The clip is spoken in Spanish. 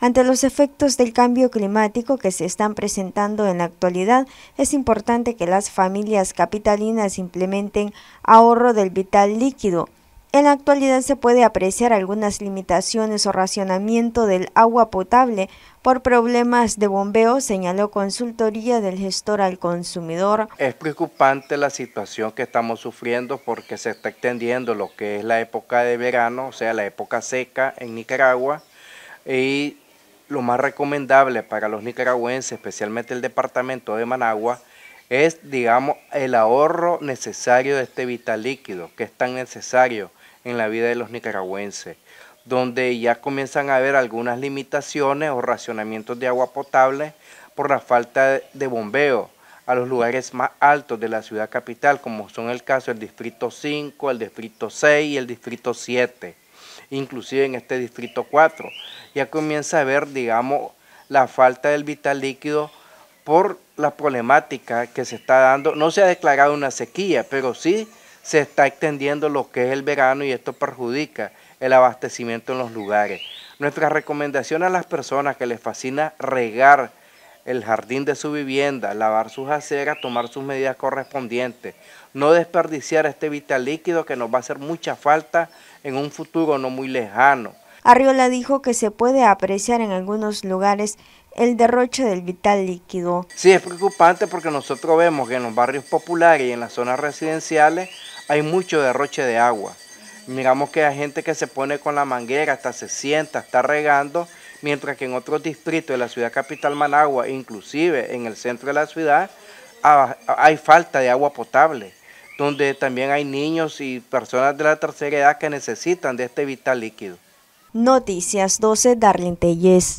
Ante los efectos del cambio climático que se están presentando en la actualidad, es importante que las familias capitalinas implementen ahorro del vital líquido. En la actualidad se puede apreciar algunas limitaciones o racionamiento del agua potable por problemas de bombeo, señaló consultoría del gestor al consumidor. Es preocupante la situación que estamos sufriendo porque se está extendiendo lo que es la época de verano, o sea, la época seca en Nicaragua y lo más recomendable para los nicaragüenses, especialmente el departamento de Managua, es, digamos, el ahorro necesario de este vital líquido, que es tan necesario en la vida de los nicaragüenses, donde ya comienzan a haber algunas limitaciones o racionamientos de agua potable por la falta de bombeo a los lugares más altos de la ciudad capital, como son el caso del Distrito 5, el Distrito 6 y el Distrito 7 inclusive en este distrito 4. Ya comienza a ver, digamos, la falta del vital líquido por la problemática que se está dando. No se ha declarado una sequía, pero sí se está extendiendo lo que es el verano y esto perjudica el abastecimiento en los lugares. Nuestra recomendación a las personas que les fascina regar el jardín de su vivienda, lavar sus aceras, tomar sus medidas correspondientes, no desperdiciar este vital líquido que nos va a hacer mucha falta en un futuro no muy lejano. Arriola dijo que se puede apreciar en algunos lugares el derroche del vital líquido. Sí, es preocupante porque nosotros vemos que en los barrios populares y en las zonas residenciales hay mucho derroche de agua. Miramos que hay gente que se pone con la manguera, hasta se sienta, está regando mientras que en otros distritos de la ciudad capital Managua, inclusive en el centro de la ciudad, hay falta de agua potable, donde también hay niños y personas de la tercera edad que necesitan de este vital líquido. Noticias 12, Darlene Telles.